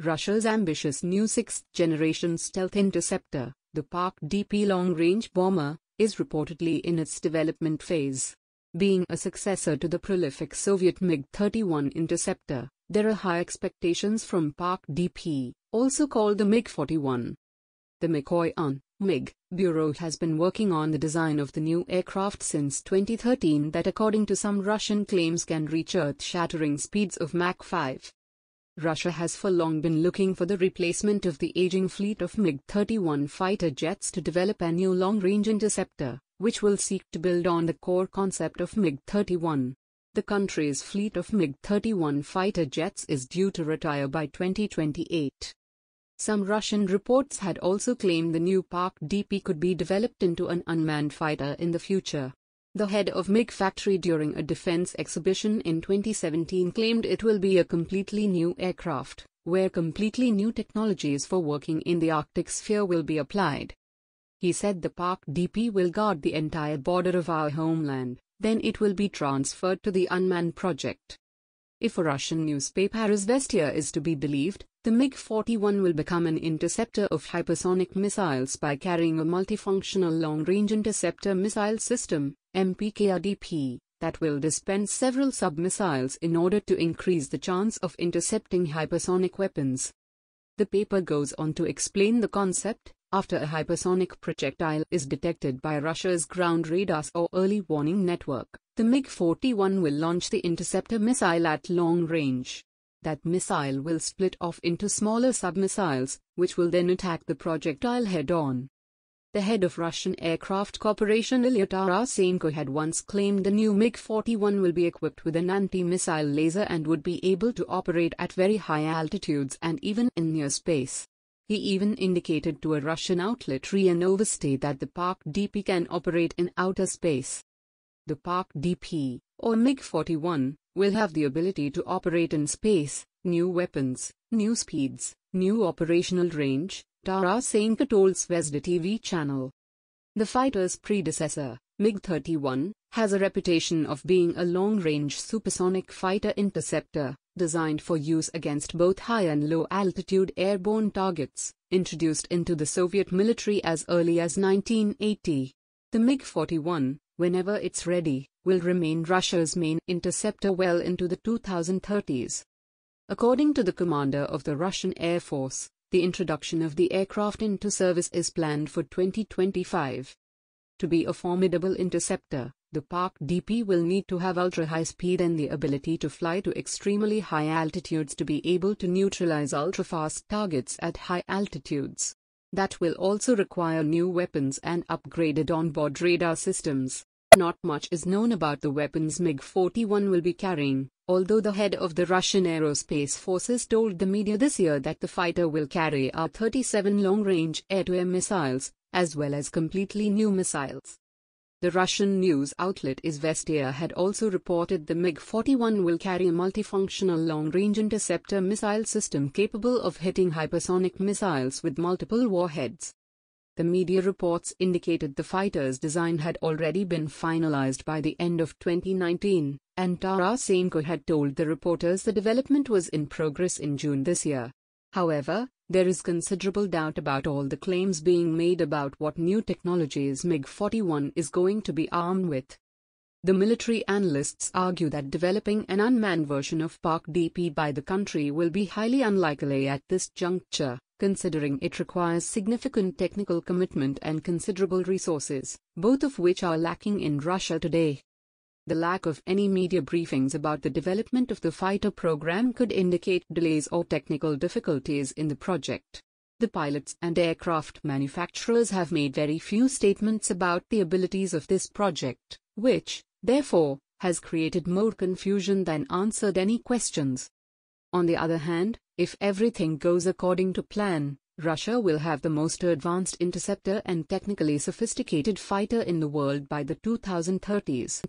Russia's ambitious new sixth-generation stealth interceptor, the Park DP long-range bomber, is reportedly in its development phase. Being a successor to the prolific Soviet MiG-31 interceptor, there are high expectations from Park DP, also called the MiG-41. The McCoy UN MiG Bureau has been working on the design of the new aircraft since 2013 that according to some Russian claims can reach earth-shattering speeds of Mach 5. Russia has for long been looking for the replacement of the aging fleet of MiG-31 fighter jets to develop a new long-range interceptor, which will seek to build on the core concept of MiG-31. The country's fleet of MiG-31 fighter jets is due to retire by 2028. Some Russian reports had also claimed the new Park DP could be developed into an unmanned fighter in the future. The head of MiG factory during a defense exhibition in 2017 claimed it will be a completely new aircraft, where completely new technologies for working in the Arctic sphere will be applied. He said the Park DP will guard the entire border of our homeland, then it will be transferred to the unmanned project. If a Russian newspaper Izvestia is to be believed, the MiG-41 will become an interceptor of hypersonic missiles by carrying a multifunctional long-range interceptor missile system, MPKRDP, that will dispense several sub-missiles in order to increase the chance of intercepting hypersonic weapons. The paper goes on to explain the concept, after a hypersonic projectile is detected by Russia's ground radars or early warning network, the MiG-41 will launch the interceptor missile at long range that missile will split off into smaller submissiles, which will then attack the projectile head-on. The head of Russian aircraft corporation Ilya Tarasenko had once claimed the new MiG-41 will be equipped with an anti-missile laser and would be able to operate at very high altitudes and even in near space. He even indicated to a Russian outlet RIA Novosti that the Park DP can operate in outer space. The Park DP, or MiG-41, will have the ability to operate in space, new weapons, new speeds, new operational range, Tara Sankar told Zvezda TV channel. The fighter's predecessor, MiG-31, has a reputation of being a long-range supersonic fighter interceptor, designed for use against both high and low-altitude airborne targets, introduced into the Soviet military as early as 1980. The MiG-41, whenever it's ready, will remain Russia's main interceptor well into the 2030s. According to the commander of the Russian Air Force, the introduction of the aircraft into service is planned for 2025. To be a formidable interceptor, the Park DP will need to have ultra-high speed and the ability to fly to extremely high altitudes to be able to neutralize ultra-fast targets at high altitudes. That will also require new weapons and upgraded onboard radar systems. Not much is known about the weapons MiG-41 will be carrying, although the head of the Russian Aerospace Forces told the media this year that the fighter will carry R-37 long-range air-to-air missiles, as well as completely new missiles. The Russian news outlet Izvestia had also reported the MiG-41 will carry a multifunctional long-range interceptor missile system capable of hitting hypersonic missiles with multiple warheads. The media reports indicated the fighter's design had already been finalized by the end of 2019, and Tarasenko had told the reporters the development was in progress in June this year. However, there is considerable doubt about all the claims being made about what new technologies MiG 41 is going to be armed with. The military analysts argue that developing an unmanned version of Park DP by the country will be highly unlikely at this juncture considering it requires significant technical commitment and considerable resources, both of which are lacking in Russia today. The lack of any media briefings about the development of the fighter program could indicate delays or technical difficulties in the project. The pilots and aircraft manufacturers have made very few statements about the abilities of this project, which, therefore, has created more confusion than answered any questions. On the other hand, if everything goes according to plan, Russia will have the most advanced interceptor and technically sophisticated fighter in the world by the 2030s.